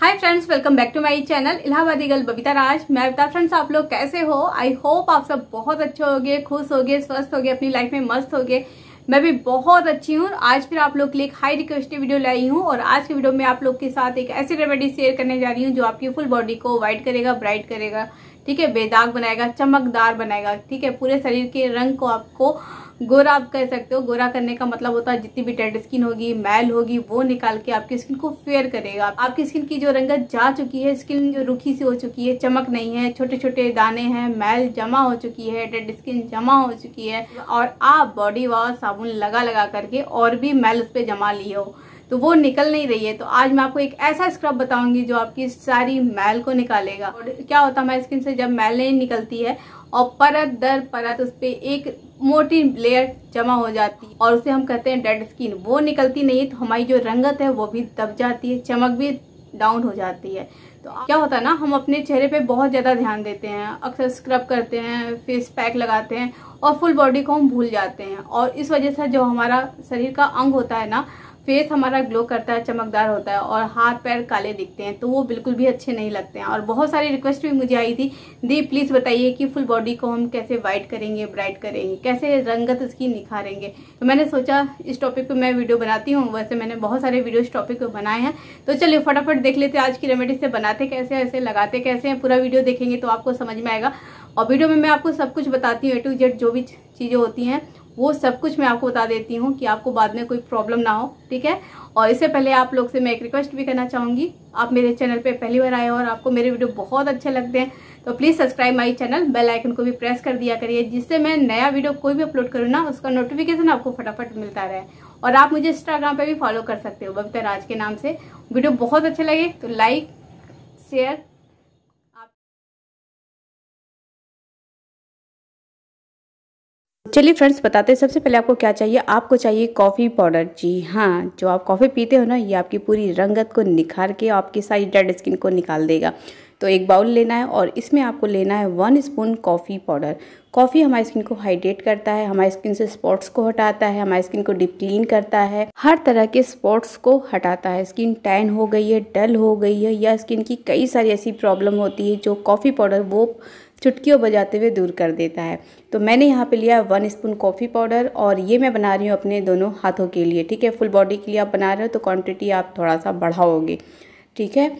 Hi friends welcome back to my channel Allahabadi girl Babita Raj मैं बता friends आप लोग कैसे हो आई होप आप सब बहुत अच्छे होगे खुश होगे स्वस्थ होगे अपनी लाइफ में मस्त होगे मैं भी बहुत अच्छी हूँ आज फिर आप लोग के लिए एक हाई रिक्वेस्टेड वीडियो लाई हूँ और आज की वीडियो में आप लोग के साथ एक ऐसी रेमेडी शेयर करने जा रही हूँ जो आपकी फुल बॉडी को वाइट करेगा ब्राइट करेगा ठीक है बेदाग बनाएगा चमकदार बनाएगा ठीक है पूरे शरीर के रंग को आपको गोरा आप कह सकते हो गोरा करने का मतलब होता है जितनी भी डेड स्किन होगी मैल होगी वो निकाल के आपकी स्किन को फेयर करेगा आपकी स्किन की जो रंगत जा चुकी है स्किन जो रुखी सी हो चुकी है चमक नहीं है छोटे छोटे दाने हैं मैल जमा हो चुकी है डेड स्किन जमा हो चुकी है और आप बॉडी वॉश साबुन लगा लगा करके और भी मैल उस पर जमा लिए हो तो वो निकल नहीं रही है तो आज मैं आपको एक ऐसा स्क्रब बताऊंगी जो आपकी सारी मैल को निकालेगा और क्या होता है हमारी स्किन से जब मैल नहीं निकलती है और परत दर परत उस पर एक मोटी लेयर जमा हो जाती है और उसे हम कहते हैं डेड स्किन वो निकलती नहीं तो हमारी जो रंगत है वो भी दब जाती है चमक भी डाउन हो जाती है तो क्या होता है ना हम अपने चेहरे पे बहुत ज़्यादा ध्यान देते हैं अक्सर स्क्रब करते हैं फेस पैक लगाते हैं और फुल बॉडी को हम भूल जाते हैं और इस वजह से जो हमारा शरीर का अंग होता है ना फेस हमारा ग्लो करता है चमकदार होता है और हाथ पैर काले दिखते हैं तो वो बिल्कुल भी अच्छे नहीं लगते हैं और बहुत सारी रिक्वेस्ट भी मुझे आई थी दी प्लीज़ बताइए कि फुल बॉडी को हम कैसे वाइट करेंगे ब्राइट करेंगे कैसे रंगत उसकी निखारेंगे तो मैंने सोचा इस टॉपिक पर मैं वीडियो बनाती हूँ वैसे मैंने बहुत सारे वीडियो इस टॉपिक पर बनाए हैं तो चलिए फटाफट देख लेते हैं आज की रेमेडी से बनाते कैसे ऐसे लगाते कैसे हैं पूरा वीडियो देखेंगे तो आपको समझ में आएगा और वीडियो में मैं आपको सब कुछ बताती हूँ ए टू जेड जो भी चीज़ें होती हैं वो सब कुछ मैं आपको बता देती हूँ कि आपको बाद में कोई प्रॉब्लम ना हो ठीक है और इससे पहले आप लोग से मैं एक रिक्वेस्ट भी करना चाहूँगी आप मेरे चैनल पे पहली बार आए हो और आपको मेरे वीडियो बहुत अच्छे लगते हैं तो please subscribe my channel bell icon को भी प्रेस कर दिया करिए जिससे मैं नया वीडियो कोई भी अपलोड करूँ ना उसका नोटिफिकेशन आपको फटाफट मिलता रहे और आप मुझे इंस्टाग्राम पर भी फॉलो कर सकते हो बबिता राज के नाम से वीडियो बहुत अच्छे लगे तो लाइक शेयर चलिए फ्रेंड्स बताते हैं सबसे पहले आपको क्या चाहिए आपको चाहिए कॉफ़ी पाउडर जी हाँ जो आप कॉफ़ी पीते हो ना ये आपकी पूरी रंगत को निखार के आपकी सारी डेड स्किन को निकाल देगा तो एक बाउल लेना है और इसमें आपको लेना है one spoon coffee powder coffee हमारी स्किन को हाइड्रेट करता है हमारी स्किन से स्पॉट्स को हटाता है हमारी स्किन को डीप क्लीन करता है हर तरह के स्पॉट्स को हटाता है स्किन टैन हो गई है डल हो गई है या स्किन की कई सारी ऐसी प्रॉब्लम होती है जो कॉफ़ी पाउडर वो चुटकियों बजाते हुए दूर कर देता है तो मैंने यहाँ पे लिया वन स्पून कॉफ़ी पाउडर और ये मैं बना रही हूँ अपने दोनों हाथों के लिए ठीक है फुल बॉडी के लिए आप बना रहे हो तो क्वान्टिटी आप थोड़ा सा बढ़ाओगे ठीक है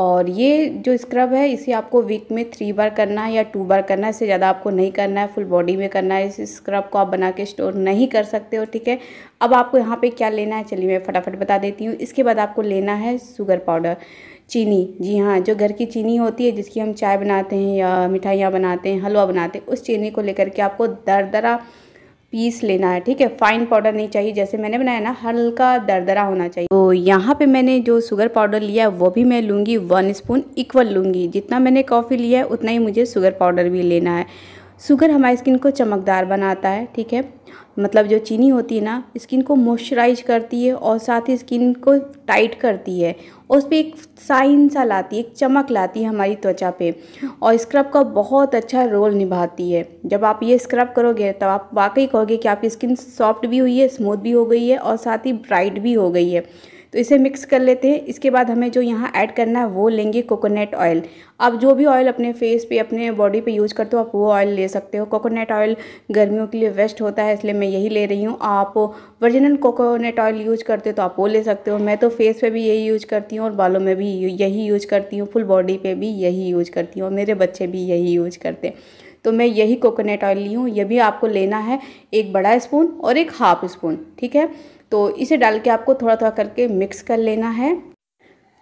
और ये जो स्क्रब है इसे आपको वीक में थ्री बार करना है या टू बार करना है इससे ज़्यादा आपको नहीं करना है फुल बॉडी में करना है इस स्क्रब को आप बना के स्टोर नहीं कर सकते हो ठीक है अब आपको यहाँ पे क्या लेना है चलिए मैं फटाफट बता देती हूँ इसके बाद आपको लेना है शुगर पाउडर चीनी जी हाँ जो घर की चीनी होती है जिसकी हम चाय बनाते हैं या मिठाइयाँ बनाते हैं हलवा बनाते हैं उस चीनी को लेकर के आपको दरदरा पीस लेना है ठीक है फाइन पाउडर नहीं चाहिए जैसे मैंने बनाया ना हल्का दरदरा होना चाहिए तो यहाँ पे मैंने जो शुगर पाउडर लिया है वो भी मैं लूँगी वन स्पून इक्वल लूँगी जितना मैंने कॉफ़ी लिया है उतना ही मुझे शुगर पाउडर भी लेना है शुगर हमारी स्किन को चमकदार बनाता है ठीक है मतलब जो चीनी होती है ना स्किन को मॉइस्चराइज करती है और साथ ही स्किन को टाइट करती है और उस पर एक साइन सा लाती है एक चमक लाती है हमारी त्वचा पे और स्क्रब का बहुत अच्छा रोल निभाती है जब आप ये स्क्रब करोगे तब आप वाकई कहोगे कि आपकी स्किन सॉफ्ट भी हुई है स्मूथ भी हो गई है और साथ ही ब्राइट भी हो गई है तो इसे मिक्स कर लेते हैं इसके बाद हमें जो यहाँ ऐड करना है वो लेंगे कोकोनट ऑयल आप जो भी ऑयल अपने फेस पे अपने बॉडी पे यूज करते हो आप वो ऑयल ले सकते हो कोकोनट ऑयल गर्मियों के लिए वेस्ट होता है इसलिए मैं यही ले रही हूँ आप वर्जिनल कोकोनट ऑयल यूज करते हो तो आप वो ले सकते हो मैं तो फेस पे भी यही यूज करती हूँ और बालों में भी यही यूज करती हूँ फुल बॉडी पर भी यही यूज करती हूँ और मेरे बच्चे भी यही यूज करते हैं तो मैं यही कोकोनट ऑयल ली हूँ ये भी आपको लेना है एक बड़ा स्पून और एक हाफ स्पून ठीक है तो इसे डाल के आपको थोड़ा थोड़ा करके मिक्स कर लेना है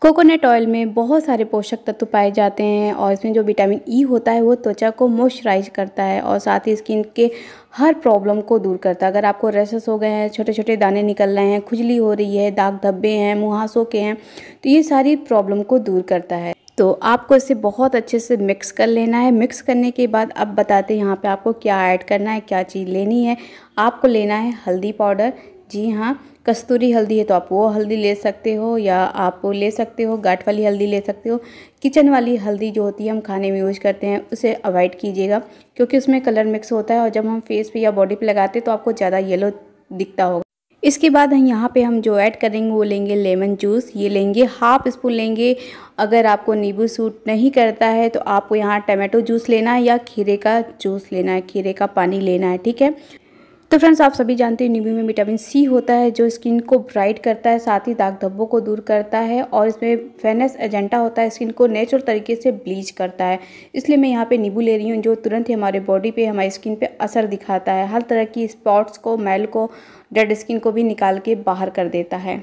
कोकोनट ऑयल में बहुत सारे पोषक तत्व पाए जाते हैं और इसमें जो विटामिन ई e होता है वो त्वचा को मॉइस्चराइज करता है और साथ ही स्किन के हर प्रॉब्लम को दूर करता है अगर आपको रेसेस हो गए हैं छोटे छोटे दाने निकल रहे हैं खुजली हो रही है दाग धब्बे हैं मुहासों के हैं तो ये सारी प्रॉब्लम को दूर करता है तो आपको इसे बहुत अच्छे से मिक्स कर लेना है मिक्स करने के बाद अब बताते हैं यहाँ पे आपको क्या ऐड करना है क्या चीज़ लेनी है आपको लेना है हल्दी पाउडर जी हाँ कस्तूरी हल्दी है तो आप वो हल्दी ले सकते हो या आप ले सकते हो गाठ वाली हल्दी ले सकते हो किचन वाली हल्दी जो होती है हम खाने में यूज़ करते हैं उसे अवॉइड कीजिएगा क्योंकि उसमें कलर मिक्स होता है और जब हम फेस पे या बॉडी पे लगाते हैं तो आपको ज़्यादा येलो दिखता होगा इसके बाद यहाँ पे हम जो ऐड करेंगे वो लेंगे लेमन जूस ये लेंगे हाफ स्पून लेंगे अगर आपको नींबू सूट नहीं करता है तो आपको यहाँ टमाटो जूस लेना है या खीरे का जूस लेना है खीरे का पानी लेना है ठीक है तो फ्रेंड्स आप सभी जानते हैं नींबू में विटामिन सी होता है जो स्किन को ब्राइट करता है साथ ही दाग धब्बों को दूर करता है और इसमें फेनेस एजेंटा होता है स्किन को नेचुरल तरीके से ब्लीच करता है इसलिए मैं यहाँ पे नींबू ले रही हूँ जो तुरंत ही हमारे बॉडी पे हमारी स्किन पे असर दिखाता है हर तरह की स्पॉट्स को मैल को डेड स्किन को भी निकाल के बाहर कर देता है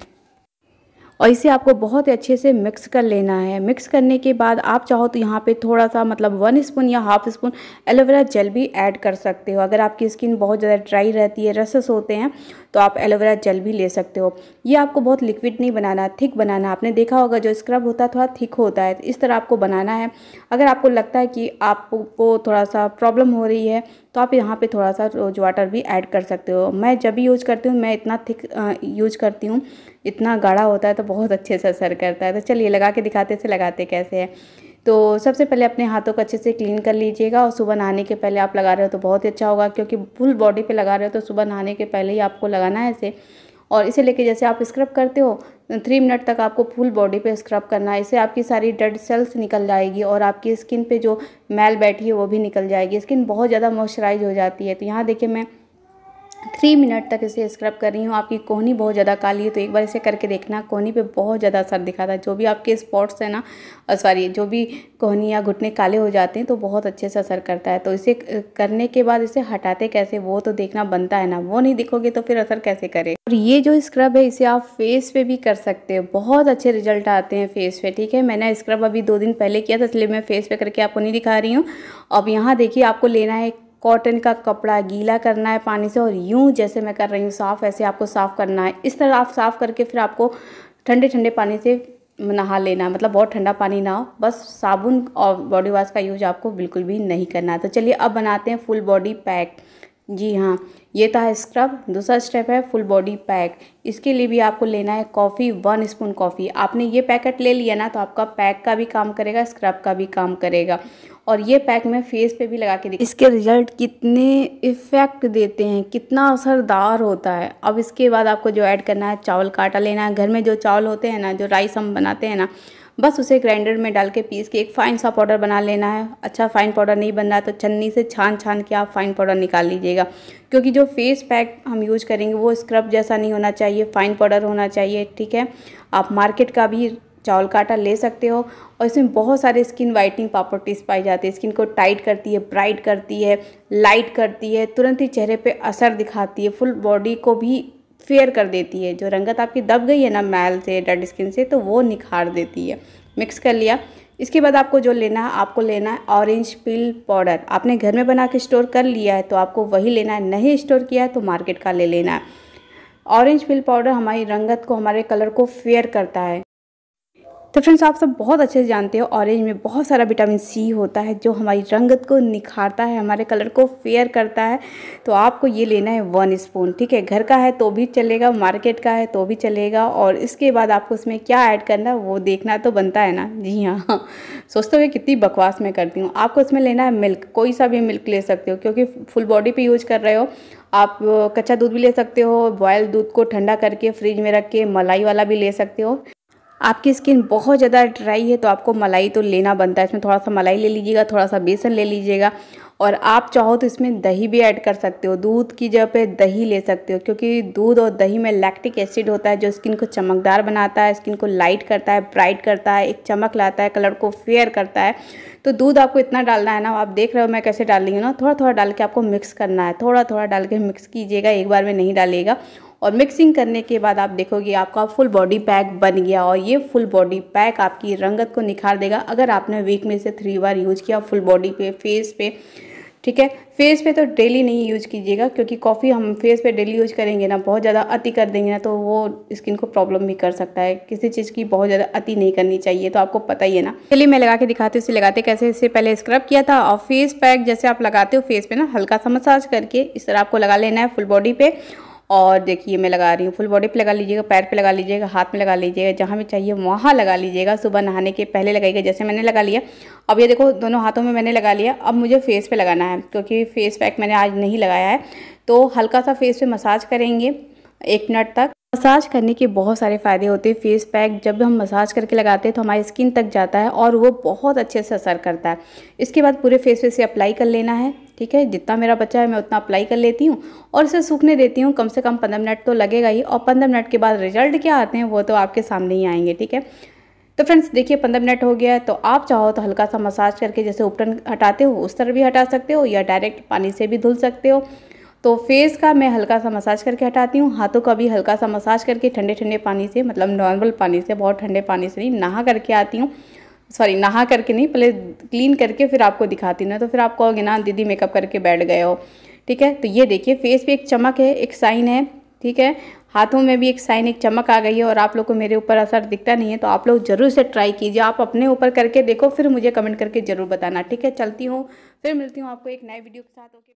और इसे आपको बहुत ही अच्छे से मिक्स कर लेना है मिक्स करने के बाद आप चाहो तो यहाँ पे थोड़ा सा मतलब वन स्पून या हाफ स्पून एलोवेरा जेल भी ऐड कर सकते हो अगर आपकी स्किन बहुत ज़्यादा ड्राई रहती है रसस होते हैं तो आप एलोवेरा जेल भी ले सकते हो ये आपको बहुत लिक्विड नहीं बनाना थिक बनाना आपने देखा होगा जो स्क्रब होता है थोड़ा थिक होता है इस तरह आपको बनाना है अगर आपको लगता है कि आपको थोड़ा सा प्रॉब्लम हो रही है तो आप यहाँ पे थोड़ा सा रोज वाटर भी ऐड कर सकते हो मैं जब भी यूज़ करती हूँ मैं इतना थिक यूज़ करती हूँ इतना गाढ़ा होता है तो बहुत अच्छे से असर करता है तो चलिए लगा के दिखाते से लगाते कैसे है तो सबसे पहले अपने हाथों को अच्छे से क्लीन कर लीजिएगा और सुबह नहाने के पहले आप लगा रहे हो तो बहुत ही अच्छा होगा क्योंकि फुल बॉडी पर लगा रहे हो तो सुबह नहाने के पहले ही आपको लगाना है इसे और इसे लेके जैसे आप स्क्रब करते हो थ्री मिनट तक आपको फुल बॉडी पे स्क्रब करना है इससे आपकी सारी डेड सेल्स निकल जाएगी और आपकी स्किन पे जो मैल बैठी है वो भी निकल जाएगी स्किन बहुत ज़्यादा मॉइस्चराइज हो जाती है तो यहाँ देखिए मैं थ्री मिनट तक इसे स्क्रब कर रही हूँ आपकी कोहनी बहुत ज़्यादा काली है तो एक बार इसे करके देखना कोहनी पे बहुत ज़्यादा असर दिखाता है जो भी आपके स्पॉट्स हैं ना सॉरी जो भी कोहनी या घुटने काले हो जाते हैं तो बहुत अच्छे से असर करता है तो इसे करने के बाद इसे हटाते कैसे वो तो देखना बनता है ना वो नहीं दिखोगे तो फिर असर कैसे करे और ये जो स्क्रब है इसे आप फेस पे भी कर सकते हो बहुत अच्छे रिजल्ट आते हैं फेस पे ठीक है मैंने स्क्रब अभी दो दिन पहले किया था इसलिए मैं फेस पे करके आपको नहीं दिखा रही हूँ अब यहाँ देखिए आपको लेना है कॉटन का कपड़ा गीला करना है पानी से और यूँ जैसे मैं कर रही हूँ साफ़ ऐसे आपको साफ़ करना है इस तरह आप साफ़ करके फिर आपको ठंडे ठंडे पानी से नहा लेना मतलब बहुत ठंडा पानी ना हो बस साबुन और बॉडी वॉश का यूज आपको बिल्कुल भी नहीं करना है तो चलिए अब बनाते हैं फुल बॉडी पैक जी हाँ ये था स्क्रब दूसरा स्टेप है फुल बॉडी पैक इसके लिए भी आपको लेना है कॉफ़ी वन स्पून कॉफ़ी आपने ये पैकेट ले लिया ना तो आपका पैक का भी काम करेगा स्क्रब का भी काम करेगा और ये पैक मैं फेस पे भी लगा के देखी इसके रिजल्ट कितने इफ़ेक्ट देते हैं कितना असरदार होता है अब इसके बाद आपको जो ऐड करना है चावल काटा लेना है घर में जो चावल होते हैं ना जो राइस हम बनाते हैं ना बस उसे ग्राइंडर में डाल के पीस के एक फ़ाइन सा पाउडर बना लेना है अच्छा फ़ाइन पाउडर नहीं बन रहा तो छन्नी से छान छान के आप फ़ाइन पाउडर निकाल लीजिएगा क्योंकि जो फेस पैक हम यूज़ करेंगे वो स्क्रब जैसा नहीं होना चाहिए फ़ाइन पाउडर होना चाहिए ठीक है आप मार्केट का भी चावल का आटा ले सकते हो और इसमें बहुत सारे स्किन वाइटनिंग प्रॉपर्टीज़ पाई जाती है स्किन को टाइट करती है ब्राइट करती है लाइट करती है तुरंत ही चेहरे पे असर दिखाती है फुल बॉडी को भी फेयर कर देती है जो रंगत आपकी दब गई है ना मैल से डेड स्किन से तो वो निखार देती है मिक्स कर लिया इसके बाद आपको जो लेना है आपको लेना है ऑरेंज पिल पाउडर आपने घर में बना के स्टोर कर लिया है तो आपको वही लेना है नहीं स्टोर किया है तो मार्केट का ले लेना है ऑरेंज पिल पाउडर हमारी रंगत को हमारे कलर को फेयर करता है तो फ्रेंड्स आप सब बहुत अच्छे से जानते हो ऑरेंज में बहुत सारा विटामिन सी होता है जो हमारी रंगत को निखारता है हमारे कलर को फेयर करता है तो आपको ये लेना है वन स्पून ठीक है घर का है तो भी चलेगा मार्केट का है तो भी चलेगा और इसके बाद आपको उसमें क्या ऐड करना है वो देखना तो बनता है ना जी हाँ, हाँ। सोचते हो कितनी बकवास मैं करती हूँ आपको इसमें लेना है मिल्क कोई सा भी मिल्क ले सकते हो क्योंकि फुल बॉडी पे यूज कर रहे हो आप कच्चा दूध भी ले सकते हो बॉयल दूध को ठंडा करके फ्रिज में रख के मलाई वाला भी ले सकते हो आपकी स्किन बहुत ज़्यादा ड्राई है तो आपको मलाई तो लेना बनता है इसमें थोड़ा सा मलाई ले लीजिएगा थोड़ा सा बेसन ले लीजिएगा और आप चाहो तो इसमें दही भी ऐड कर सकते हो दूध की जगह पे दही ले सकते हो क्योंकि दूध और दही में लैक्टिक एसिड होता है जो स्किन को चमकदार बनाता है स्किन को लाइट करता है ब्राइट करता है एक चमक लाता है कलर को फेयर करता है तो दूध आपको इतना डालना है ना आप देख रहे हो मैं कैसे डाल रही हूँ ना थोड़ा थोड़ा डाल के आपको मिक्स करना है थोड़ा थोड़ा डाल के मिक्स कीजिएगा एक बार में नहीं डालिएगा और मिक्सिंग करने के बाद आप देखोगे आपका फुल बॉडी पैक बन गया और ये फुल बॉडी पैक आपकी रंगत को निखार देगा अगर आपने वीक में से थ्री बार यूज किया फुल बॉडी पे फेस पे ठीक है फेस पे तो डेली नहीं यूज कीजिएगा क्योंकि कॉफ़ी हम फेस पे डेली यूज करेंगे ना बहुत ज़्यादा अति कर देंगे ना तो वो स्किन को प्रॉब्लम भी कर सकता है किसी चीज़ की बहुत ज़्यादा अति नहीं करनी चाहिए तो आपको पता ही है ना चलिए मैं लगा के दिखाती हूँ इसे लगाते कैसे इससे पहले स्क्रब किया था और फेस पैक जैसे आप लगाते हो फेस पे ना हल्का सा मसाज करके इस तरह आपको लगा लेना है फुल बॉडी पे और देखिए मैं लगा रही हूँ फुल बॉडी पे लगा लीजिएगा पैर पे लगा लीजिएगा हाथ में लगा लीजिएगा जहाँ भी चाहिए वहाँ लगा लीजिएगा सुबह नहाने के पहले लगाइएगा जैसे मैंने लगा लिया अब ये देखो दोनों हाथों में मैंने लगा लिया अब मुझे फेस पे लगाना है क्योंकि फेस पैक मैंने आज नहीं लगाया है तो हल्का सा फेस पर मसाज करेंगे एक मिनट तक मसाज करने के बहुत सारे फ़ायदे होते हैं फेस पैक जब हम मसाज करके लगाते हैं तो हमारी स्किन तक जाता है और वो बहुत अच्छे से असर करता है इसके बाद पूरे फेस पे से अप्लाई कर लेना है ठीक है जितना मेरा बच्चा है मैं उतना अप्लाई कर लेती हूँ और इसे सूखने देती हूँ कम से कम पंद्रह मिनट तो लगेगा ही और पंद्रह मिनट के बाद रिजल्ट क्या आते हैं वो तो आपके सामने ही आएंगे ठीक है तो फ्रेंड्स देखिए पंद्रह मिनट हो गया है तो आप चाहो तो हल्का सा मसाज करके जैसे उपटन हटाते हो उस तरह भी हटा सकते हो या डायरेक्ट पानी से भी धुल सकते हो तो फेस का मैं हल्का सा मसाज करके हटाती हूँ हाथों का भी हल्का सा मसाज करके ठंडे ठंडे पानी से मतलब नॉर्मल पानी से बहुत ठंडे पानी से नहीं नहा करके आती हूँ सॉरी नहा करके नहीं पहले क्लीन करके फिर आपको दिखाती ना तो फिर आप कहोगे ना दीदी मेकअप करके बैठ गए हो ठीक है तो ये देखिए फेस पे एक चमक है एक साइन है ठीक है हाथों में भी एक साइन एक चमक आ गई है और आप लोग को मेरे ऊपर असर दिखता नहीं है तो आप लोग ज़रूर से ट्राई कीजिए आप अपने ऊपर करके देखो फिर मुझे कमेंट करके ज़रूर बताना ठीक है चलती हूँ फिर मिलती हूँ आपको एक नए वीडियो के साथ ओके